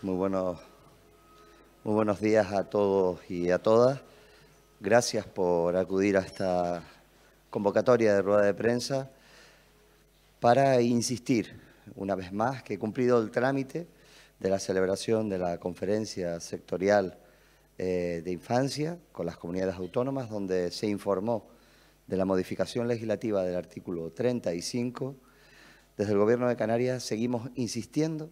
Muy buenos, buenos días a todos y a todas. Gracias por acudir a esta convocatoria de rueda de prensa para insistir una vez más que he cumplido el trámite de la celebración de la conferencia sectorial eh, de infancia con las comunidades autónomas donde se informó de la modificación legislativa del artículo 35. Desde el Gobierno de Canarias seguimos insistiendo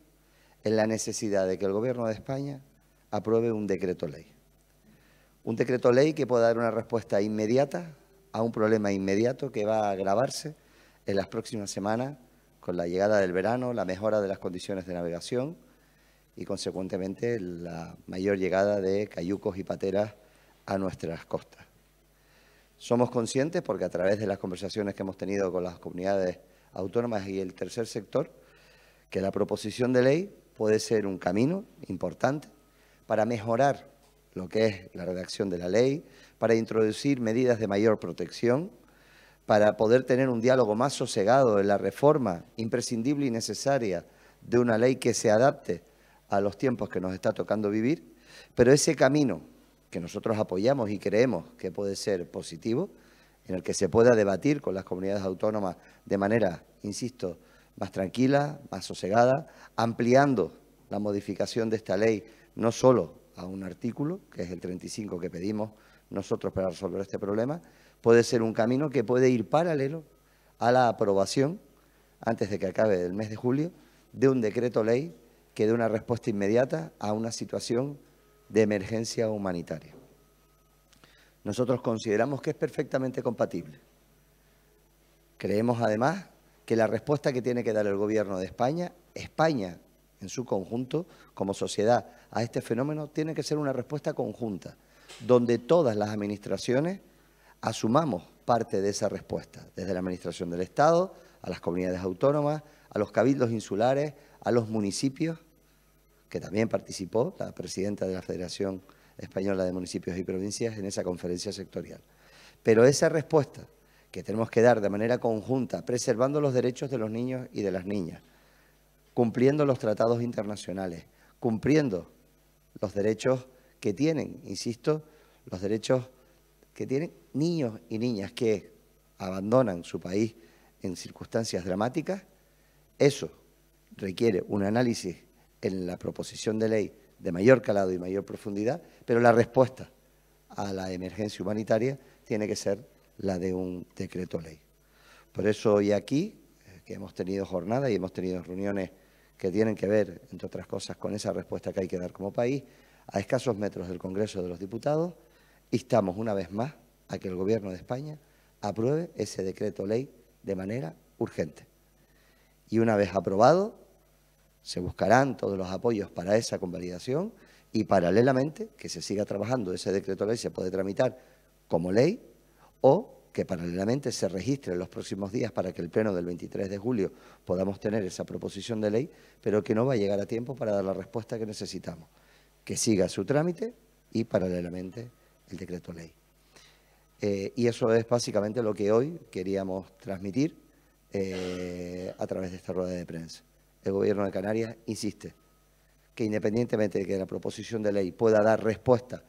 en la necesidad de que el gobierno de España apruebe un decreto ley. Un decreto ley que pueda dar una respuesta inmediata a un problema inmediato que va a agravarse en las próximas semanas con la llegada del verano, la mejora de las condiciones de navegación y, consecuentemente, la mayor llegada de cayucos y pateras a nuestras costas. Somos conscientes, porque a través de las conversaciones que hemos tenido con las comunidades autónomas y el tercer sector, que la proposición de ley puede ser un camino importante para mejorar lo que es la redacción de la ley, para introducir medidas de mayor protección, para poder tener un diálogo más sosegado en la reforma imprescindible y necesaria de una ley que se adapte a los tiempos que nos está tocando vivir, pero ese camino que nosotros apoyamos y creemos que puede ser positivo, en el que se pueda debatir con las comunidades autónomas de manera, insisto, más tranquila, más sosegada, ampliando la modificación de esta ley no solo a un artículo, que es el 35 que pedimos nosotros para resolver este problema, puede ser un camino que puede ir paralelo a la aprobación, antes de que acabe el mes de julio, de un decreto ley que dé una respuesta inmediata a una situación de emergencia humanitaria. Nosotros consideramos que es perfectamente compatible. Creemos además que la respuesta que tiene que dar el gobierno de España, España en su conjunto, como sociedad, a este fenómeno, tiene que ser una respuesta conjunta, donde todas las administraciones asumamos parte de esa respuesta, desde la administración del Estado, a las comunidades autónomas, a los cabildos insulares, a los municipios, que también participó la presidenta de la Federación Española de Municipios y Provincias en esa conferencia sectorial. Pero esa respuesta que tenemos que dar de manera conjunta, preservando los derechos de los niños y de las niñas, cumpliendo los tratados internacionales, cumpliendo los derechos que tienen, insisto, los derechos que tienen niños y niñas que abandonan su país en circunstancias dramáticas, eso requiere un análisis en la proposición de ley de mayor calado y mayor profundidad, pero la respuesta a la emergencia humanitaria tiene que ser la de un decreto ley. Por eso hoy aquí, eh, que hemos tenido jornadas y hemos tenido reuniones que tienen que ver, entre otras cosas, con esa respuesta que hay que dar como país, a escasos metros del Congreso de los Diputados, instamos una vez más a que el Gobierno de España apruebe ese decreto ley de manera urgente. Y una vez aprobado, se buscarán todos los apoyos para esa convalidación y paralelamente que se siga trabajando ese decreto ley, se puede tramitar como ley o que paralelamente se registre en los próximos días para que el Pleno del 23 de julio podamos tener esa proposición de ley, pero que no va a llegar a tiempo para dar la respuesta que necesitamos. Que siga su trámite y paralelamente el decreto ley. Eh, y eso es básicamente lo que hoy queríamos transmitir eh, a través de esta rueda de prensa. El Gobierno de Canarias insiste que independientemente de que la proposición de ley pueda dar respuesta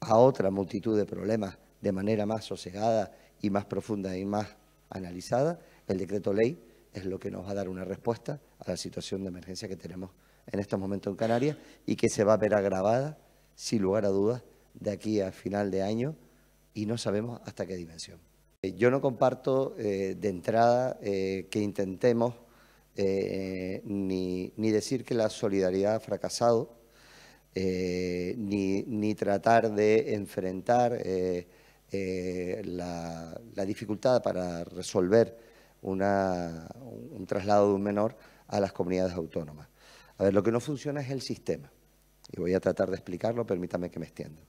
a otra multitud de problemas de manera más sosegada y más profunda y más analizada, el decreto ley es lo que nos va a dar una respuesta a la situación de emergencia que tenemos en estos momentos en Canarias y que se va a ver agravada, sin lugar a dudas, de aquí a final de año y no sabemos hasta qué dimensión. Eh, yo no comparto eh, de entrada eh, que intentemos ni, ni, decir que la solidaridad ha fracasado, ni, ni, tratar de enfrentar eh, la, dificultad para resolver un traslado de un menor a las comunidades autónomas. A ver, lo que no funciona es el sistema. Y voy a tratar de explicarlo, permítame que me extienda.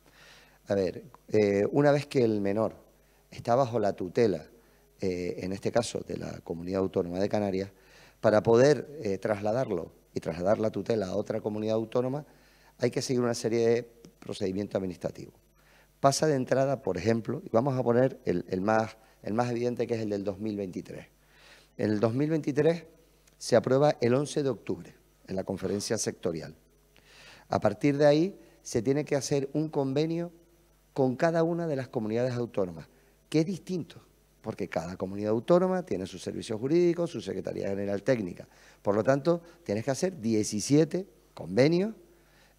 A ver, eh, una vez que el menor está bajo la tutela, eh, en este caso de la Comunidad Autónoma de Canarias, para poder trasladarlo y trasladar la tutela a otra comunidad autónoma, hay que seguir una serie de procedimientos administrativos pasa de entrada, por ejemplo, y vamos a poner el, más, más evidente que es el del 2023. En el 2023 se aprueba el 11 de octubre en la conferencia sectorial. A partir de ahí se tiene que hacer un convenio con cada una de las comunidades autónomas, que es distinto, porque cada comunidad autónoma tiene sus servicios jurídicos, su Secretaría General Técnica. Por lo tanto, tienes que hacer 17 convenios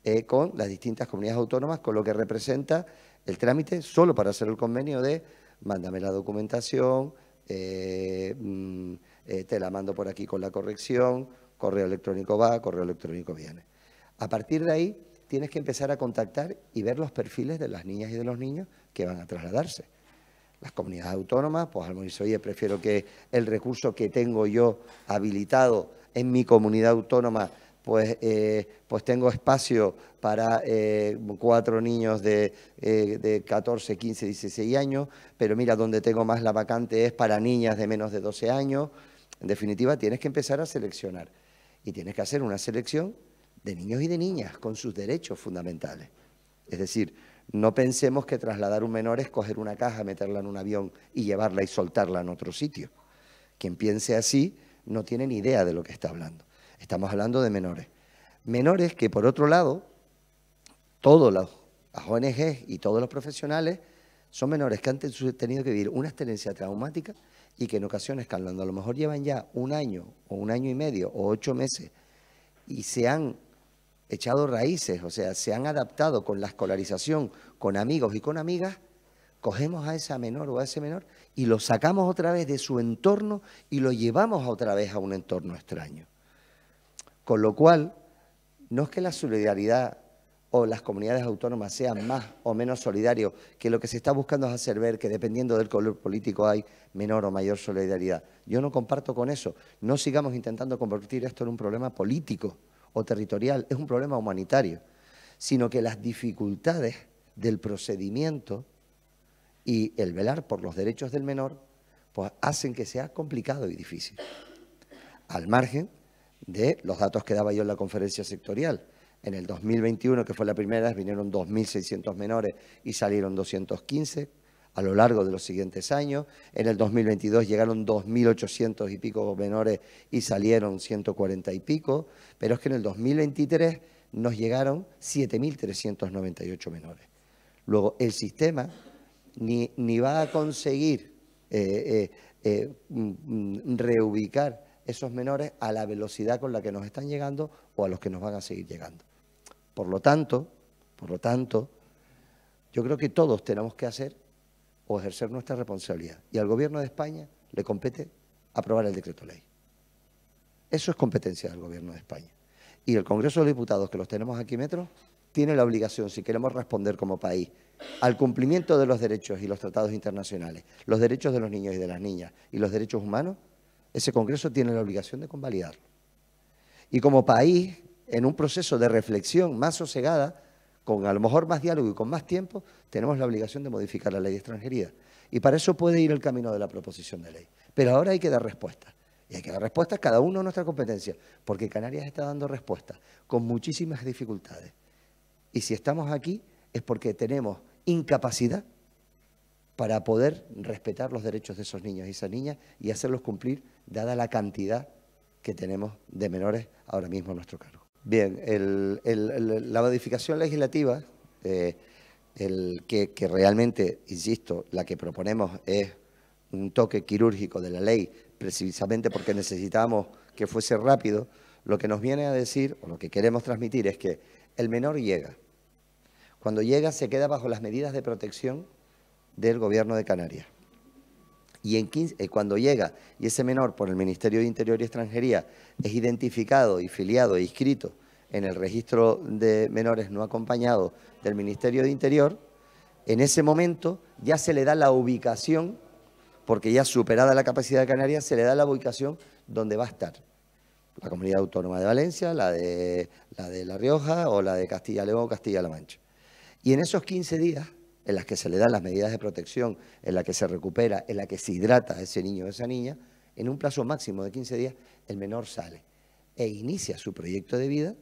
eh, con las distintas comunidades autónomas, con lo que representa el trámite solo para hacer el convenio de mándame la documentación, eh, mm, eh, te la mando por aquí con la corrección, correo electrónico va, correo electrónico viene. A partir de ahí tienes que empezar a contactar y ver los perfiles de las niñas y de los niños que van a trasladarse. Las comunidades autónomas, pues al prefiero que el recurso que tengo yo habilitado en mi comunidad autónoma pues, eh, pues tengo espacio para eh, cuatro niños de, eh, de, 14, 15, 16 años, pero mira, donde tengo más la vacante es para niñas de menos de 12 años. En definitiva, tienes que empezar a seleccionar y tienes que hacer una selección de niños y de niñas con sus derechos fundamentales. Es decir, no pensemos que trasladar un menor es coger una caja, meterla en un avión y llevarla y soltarla en otro sitio. Quien piense así no tiene ni idea de lo que está hablando. Estamos hablando de menores. Menores que, por otro lado, todos los ONGs y todos los profesionales son menores que han tenido que vivir una experiencia traumática y que en ocasiones, cuando a lo mejor llevan ya un año o un año y medio o ocho meses y se han echado raíces, o sea, se han adaptado con la escolarización, con amigos y con amigas, cogemos a esa menor o a ese menor y lo sacamos otra vez de su entorno y lo llevamos otra vez a un entorno extraño. Con lo cual, no es que la solidaridad o las comunidades autónomas sean más o menos solidarios, que lo que se está buscando es hacer ver que dependiendo del color político hay menor o mayor solidaridad. Yo no comparto con eso. No sigamos intentando convertir esto en un problema político o territorial, es un problema humanitario, sino que las dificultades del procedimiento y el velar por los derechos del menor pues hacen que sea complicado y difícil. Al margen de los datos que daba yo en la conferencia sectorial. En el 2021, que fue la primera, vinieron 2.600 menores y salieron 215 a lo largo de los siguientes años. En el 2022 llegaron 2.800 y pico menores y salieron 140 y pico, pero es que en el 2023 nos llegaron 7.398 menores. Luego, el sistema ni, ni va a conseguir eh, eh, eh, mm, mm, reubicar esos menores a la velocidad con la que nos están llegando o a los que nos van a seguir llegando. Por lo tanto, por lo tanto, yo creo que todos tenemos que hacer o ejercer nuestra responsabilidad. Y al Gobierno de España le compete aprobar el decreto ley. Eso es competencia del Gobierno de España. Y el Congreso de Diputados, que los tenemos aquí metros, tiene la obligación, si queremos responder como país, al cumplimiento de los derechos y los tratados internacionales, los derechos de los niños y de las niñas y los derechos humanos, ese Congreso tiene la obligación de convalidarlo. Y como país, en un proceso de reflexión más sosegada, con a lo mejor más diálogo y con más tiempo, tenemos la obligación de modificar la ley de extranjería. Y para eso puede ir el camino de la proposición de ley. Pero ahora hay que dar respuesta. Y hay que dar respuesta a cada uno de nuestra competencia, porque Canarias está dando respuesta con muchísimas dificultades. Y si estamos aquí es porque tenemos incapacidad para poder respetar los derechos de esos niños y esas niñas y hacerlos cumplir, dada la cantidad que tenemos de menores ahora mismo en nuestro cargo. Bien, la modificación legislativa, eh, que, que realmente, insisto, la que proponemos es un toque quirúrgico de la ley, precisamente porque necesitamos que fuese rápido, lo que nos viene a decir, o lo que queremos transmitir, es que el menor llega. Cuando llega se queda bajo las medidas de protección del gobierno de Canarias. Y en eh, cuando llega y ese menor por el Ministerio de Interior y Extranjería es identificado y filiado e inscrito en el registro de menores no acompañados del Ministerio de Interior, en ese momento ya se le da la ubicación, porque ya superada la capacidad de Canarias, se le da la ubicación donde va a estar. La Comunidad Autónoma de Valencia, la de la, de la Rioja o la de Castilla-León o Castilla-La Mancha. Y en esos 15 días en las que se le dan las medidas de protección, en la que se recupera, en la que se hidrata a ese niño o esa niña, en un plazo máximo de 15 días el menor sale e inicia su proyecto de vida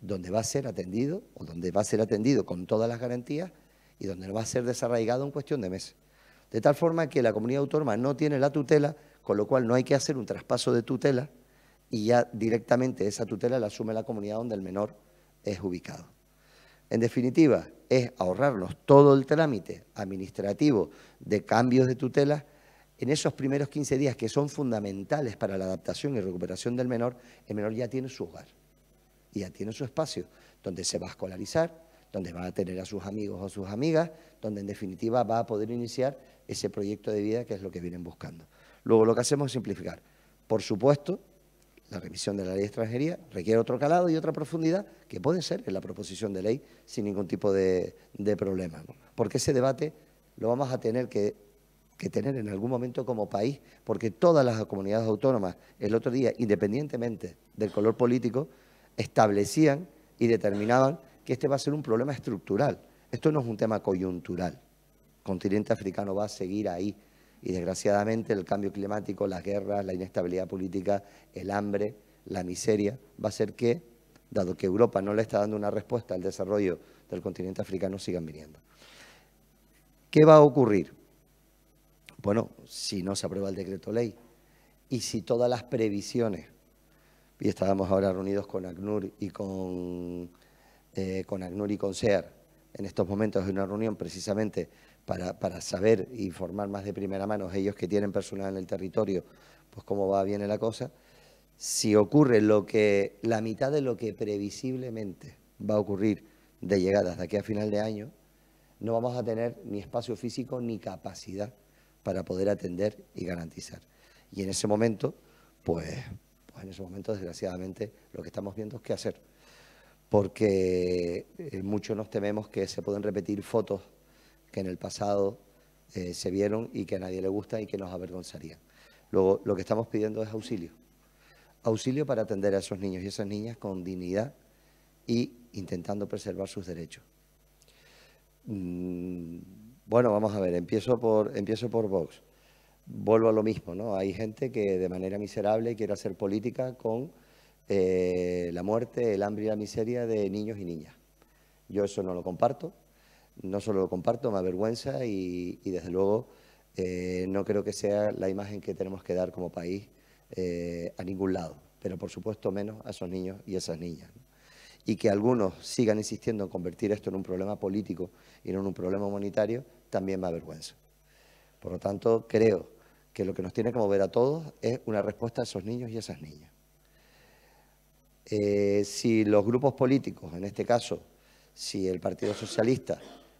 donde va a ser atendido o donde va a ser atendido con todas las garantías y donde no va a ser desarraigado en cuestión de meses. De tal forma que la comunidad autónoma no tiene la tutela, con lo cual no hay que hacer un traspaso de tutela y ya directamente esa tutela la asume la comunidad donde el menor es ubicado. En definitiva, es ahorrarnos todo el trámite administrativo de cambios de tutela en esos primeros 15 días que son fundamentales para la adaptación y recuperación del menor, el menor ya tiene su hogar, y ya tiene su espacio, donde se va a escolarizar, donde va a tener a sus amigos o sus amigas, donde en definitiva va a poder iniciar ese proyecto de vida que es lo que vienen buscando. Luego lo que hacemos es simplificar. Por supuesto, la revisión de la ley de extranjería requiere otro calado y otra profundidad que pueden ser en la proposición de ley sin ningún tipo de, problema. Porque ese debate lo vamos a tener que, que, tener en algún momento como país, porque todas las comunidades autónomas el otro día, independientemente del color político, establecían y determinaban que este va a ser un problema estructural. Esto no es un tema coyuntural. El continente africano va a seguir ahí y desgraciadamente el cambio climático, las guerras, la inestabilidad política, el hambre, la miseria, va a ser que, dado que Europa no le está dando una respuesta al desarrollo del continente africano, sigan viniendo. ¿Qué va a ocurrir? Bueno, si no se aprueba el decreto ley y si todas las previsiones, y estábamos ahora reunidos con ACNUR y con, eh, con ACNUR y con SEAR, en estos momentos de una reunión precisamente para, saber y formar más de primera mano ellos que tienen personal en el territorio, pues cómo va, bien la cosa. Si ocurre lo que, la mitad de lo que previsiblemente va a ocurrir de llegadas de aquí a final de año, no vamos a tener ni espacio físico ni capacidad para poder atender y garantizar. Y en ese momento, pues, pues en ese momento, desgraciadamente, lo que estamos viendo es qué hacer. Porque eh, muchos nos tememos que se pueden repetir fotos que en el pasado eh, se vieron y que a nadie le gusta y que nos avergonzarían. Luego, lo que estamos pidiendo es auxilio. Auxilio para atender a esos niños y esas niñas con dignidad y intentando preservar sus derechos. Mm, bueno, vamos a ver, empiezo por, empiezo por Vox. Vuelvo a lo mismo, ¿no? Hay gente que de manera miserable quiere hacer política con eh, la muerte, el hambre y la miseria de niños y niñas. Yo eso no lo comparto, no solo lo comparto, me avergüenza y, desde luego eh, no creo que sea la imagen que tenemos que dar como país eh, a ningún lado, pero por supuesto menos a esos niños y a esas niñas. Y que algunos sigan insistiendo en convertir esto en un problema político y no en un problema humanitario, también me avergüenza. Por lo tanto, creo que lo que nos tiene que mover a todos es una respuesta a esos niños y a esas niñas. Eh, si los grupos políticos, en este caso, si el Partido Socialista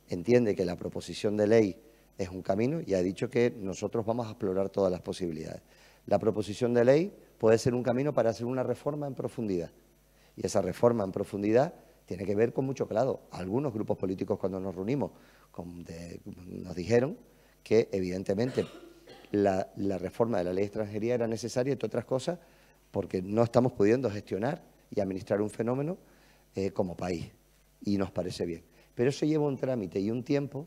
entiende que la proposición de ley es un camino y ha dicho que nosotros vamos a explorar todas las posibilidades. La proposición de ley puede ser un camino para hacer una reforma en profundidad. Y esa reforma en profundidad tiene que ver con mucho claro. Algunos grupos políticos cuando nos reunimos nos dijeron que evidentemente la, reforma de la ley de extranjería era necesaria, entre otras cosas, porque no estamos pudiendo gestionar y administrar un fenómeno eh, como país. Y nos parece bien. Pero eso lleva un trámite y un tiempo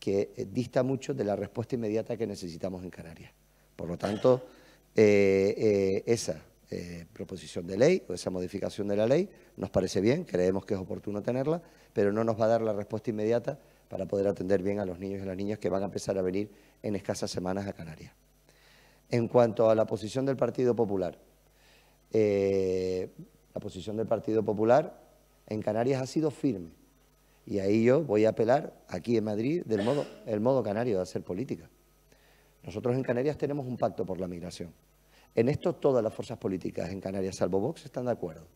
que eh, dista mucho de la respuesta inmediata que necesitamos en Canarias. Por lo tanto, eh, eh, esa proposición de ley o esa modificación de la ley nos parece bien, creemos que es oportuno tenerla, pero no nos va a dar la respuesta inmediata para poder atender bien a los niños y las niñas que van a empezar a venir en escasas semanas a Canarias. En cuanto a la posición del Partido Popular, la posición del Partido Popular en Canarias ha sido firme y ahí yo voy a apelar aquí en Madrid del modo, el modo canario de hacer política. Nosotros en Canarias tenemos un pacto por la migración. En esto todas las fuerzas políticas en Canarias, salvo Vox, están de acuerdo.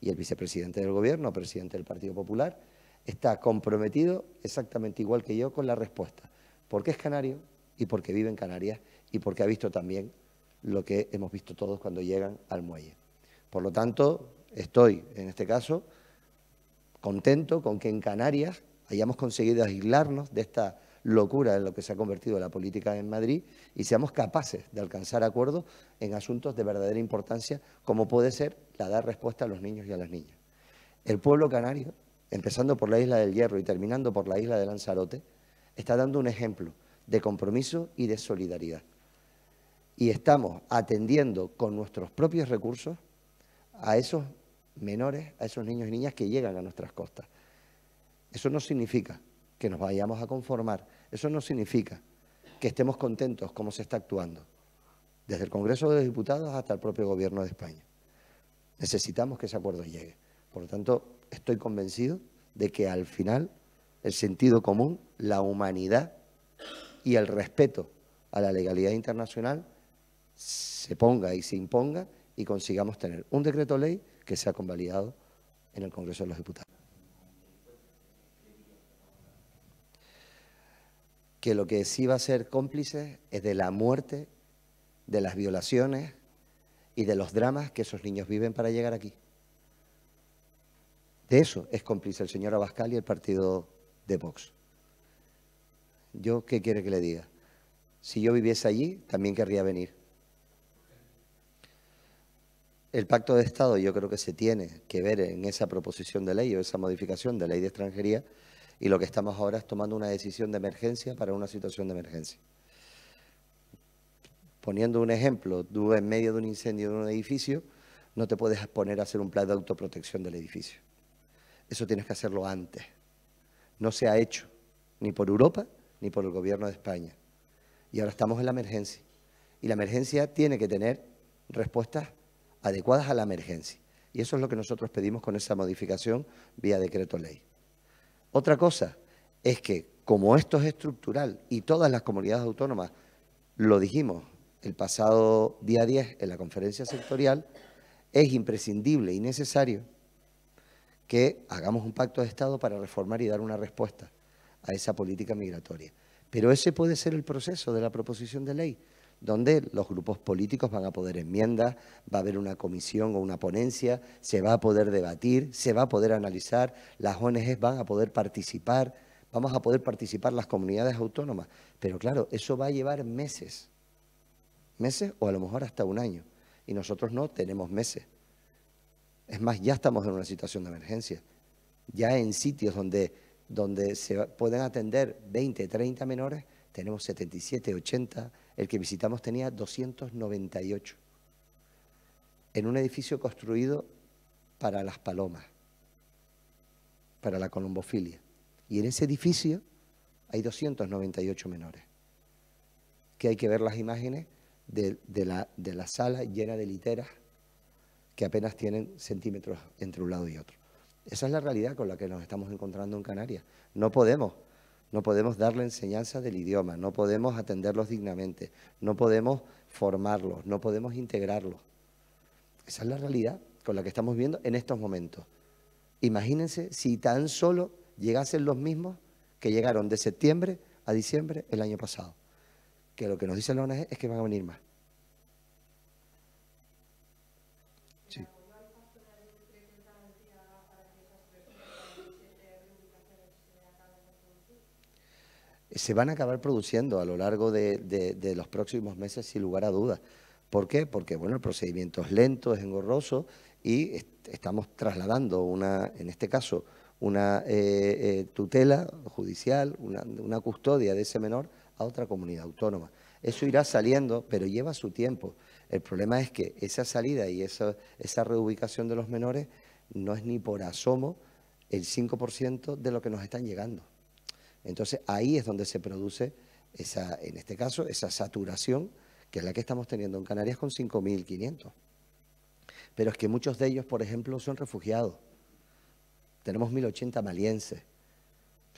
Y el vicepresidente del Gobierno, presidente del Partido Popular, está comprometido exactamente igual que yo con la respuesta. Porque es canario y porque vive en Canarias y porque ha visto también lo que hemos visto todos cuando llegan al muelle. Por lo tanto, estoy, en este caso, contento con que en Canarias hayamos conseguido aislarnos de esta locura en lo que se ha convertido la política en Madrid y seamos capaces de alcanzar acuerdos en asuntos de verdadera importancia, como puede ser la dar respuesta a los niños y a las niñas. El pueblo canario, empezando por la isla del Hierro y terminando por la isla de Lanzarote, está dando un ejemplo de compromiso y de solidaridad. Y estamos atendiendo con nuestros propios recursos a esos menores, a esos niños y niñas que llegan a nuestras costas. Eso no significa que nos vayamos a conformar, eso no significa que estemos contentos cómo se está actuando, desde el Congreso de los Diputados hasta el propio Gobierno de España. Necesitamos que ese acuerdo llegue. Por lo tanto, estoy convencido de que al final el sentido común, la humanidad y el respeto a la legalidad internacional se ponga y se imponga y consigamos tener un decreto ley que sea convalidado en el Congreso de los Diputados. Que lo que sí va a ser cómplice es de la muerte, de las violaciones y de los dramas que esos niños viven para llegar aquí. De eso es cómplice el señor Abascal y el partido de Vox. ¿Yo qué quiere que le diga? Si yo viviese allí, también querría venir. El pacto de Estado yo creo que se tiene que ver en esa proposición de ley o esa modificación de ley de extranjería y lo que estamos ahora es tomando una decisión de emergencia para una situación de emergencia. Poniendo un ejemplo, tú en medio de un incendio en un edificio no te puedes poner a hacer un plan de autoprotección del edificio. Eso tienes que hacerlo antes. No se ha hecho ni por Europa ni por el gobierno de España. Y ahora estamos en la emergencia. Y la emergencia tiene que tener respuestas adecuadas a la emergencia. Y eso es lo que nosotros pedimos con esa modificación vía decreto ley. Otra cosa es que como esto es estructural y todas las comunidades autónomas, lo dijimos el pasado día 10 en la conferencia sectorial, es imprescindible y necesario que hagamos un pacto de Estado para reformar y dar una respuesta a esa política migratoria. Pero ese puede ser el proceso de la proposición de ley donde los grupos políticos van a poder enmiendas, va a haber una comisión o una ponencia, se va a poder debatir, se va a poder analizar, las ONGs van a poder participar, vamos a poder participar las comunidades autónomas. Pero claro, eso va a llevar meses, meses o a lo mejor hasta un año. Y nosotros no tenemos meses. Es más, ya estamos en una situación de emergencia, ya en sitios donde, donde se pueden atender 20, 30 menores, tenemos 77, 80 el que visitamos tenía 298. En un edificio construido para las palomas, para la colombofilia. Y en ese edificio hay 298 menores. Que hay que ver las imágenes de, de, la, de la sala llena de literas que apenas tienen centímetros entre un lado y otro. Esa es la realidad con la que nos estamos encontrando en Canarias. No podemos no podemos darle enseñanza del idioma, no podemos atenderlos dignamente, no podemos formarlos, no podemos integrarlos. Esa es la realidad con la que estamos viendo en estos momentos. Imagínense si tan solo llegasen los mismos que llegaron de septiembre a diciembre el año pasado. Que lo que nos dice la es que van a venir más. se van a acabar produciendo a lo largo de, los próximos meses sin lugar a dudas. ¿Por qué? Porque bueno, el procedimiento es lento, es engorroso y estamos trasladando una, en este caso, una eh, eh, tutela judicial, una, una, custodia de ese menor a otra comunidad autónoma. Eso irá saliendo, pero lleva su tiempo. El problema es que esa salida y esa, esa reubicación de los menores no es ni por asomo el 5% de lo que nos están llegando. Entonces ahí es donde se produce, esa, en este caso, esa saturación que es la que estamos teniendo en Canarias con 5.500. Pero es que muchos de ellos, por ejemplo, son refugiados. Tenemos 1.080 malienses.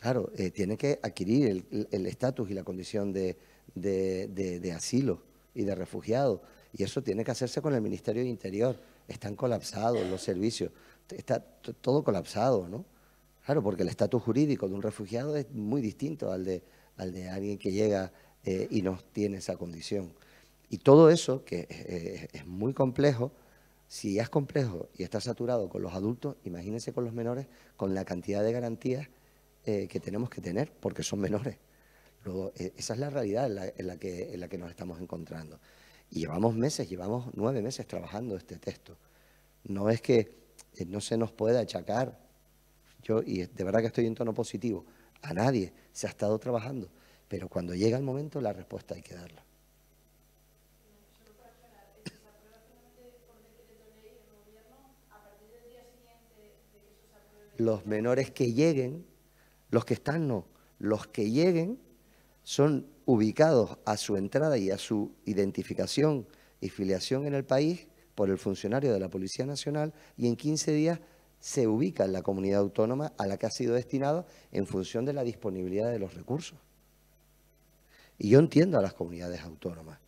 Claro, eh, tienen que adquirir el estatus y la condición de, de asilo y de refugiado. Y eso tiene que hacerse con el Ministerio de Interior. Están colapsados los servicios. Está todo colapsado, ¿no? Claro, porque el estatus jurídico de un refugiado es muy distinto al de, al de alguien que llega eh, y no tiene esa condición. Y todo eso, que es muy complejo, si es complejo y está saturado con los adultos, imagínense con los menores, con la cantidad de garantías eh, que tenemos que tener, porque son menores. E, esa es la realidad en la, que, en la que nos estamos encontrando. Y llevamos meses, llevamos nueve meses trabajando este texto. No es que eh, no se nos pueda achacar yo, y de verdad que estoy en tono positivo, a nadie se ha estado trabajando, pero cuando llega el momento la respuesta hay que darla. Los menores que lleguen, los que están no, los que lleguen son ubicados a su entrada y a su identificación y filiación en el país por el funcionario de la Policía Nacional y en 15 días se ubica en la comunidad autónoma a la que ha sido destinado en función de la disponibilidad de los recursos. Y yo entiendo a las comunidades autónomas,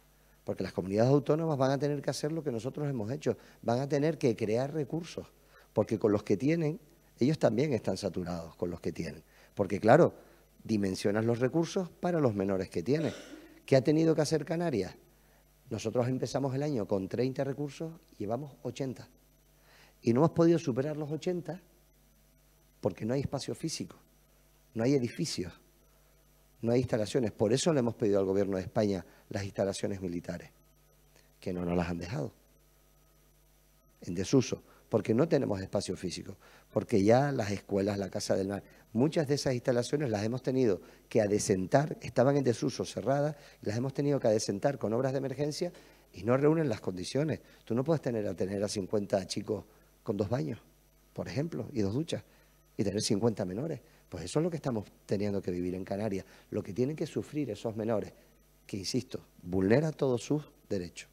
porque las comunidades autónomas van a tener que hacer lo que nosotros hemos hecho, van a tener que crear recursos, porque con los que tienen, ellos también están saturados con los que tienen. Porque claro, dimensionas los recursos para los menores que tienen. ¿Qué ha tenido que hacer Canarias? Nosotros empezamos el año con 30 recursos, llevamos 80 y no hemos podido superar los 80 porque no hay espacio físico, no hay edificios, no hay instalaciones. Por eso le hemos pedido al gobierno de España las instalaciones militares, que no nos las han dejado, en desuso, porque no tenemos espacio físico, porque ya las escuelas, la Casa del Mar, muchas de esas instalaciones las hemos tenido que adecentar, estaban en desuso, cerradas, las hemos tenido que adesentar con obras de emergencia y no reúnen las condiciones. Tú no puedes tener a tener a 50 chicos con dos baños, por ejemplo, y dos duchas, y tener 50 menores. Pues eso es lo que estamos teniendo que vivir en Canarias, lo que tienen que sufrir esos menores, que, insisto, vulnera todos sus derechos.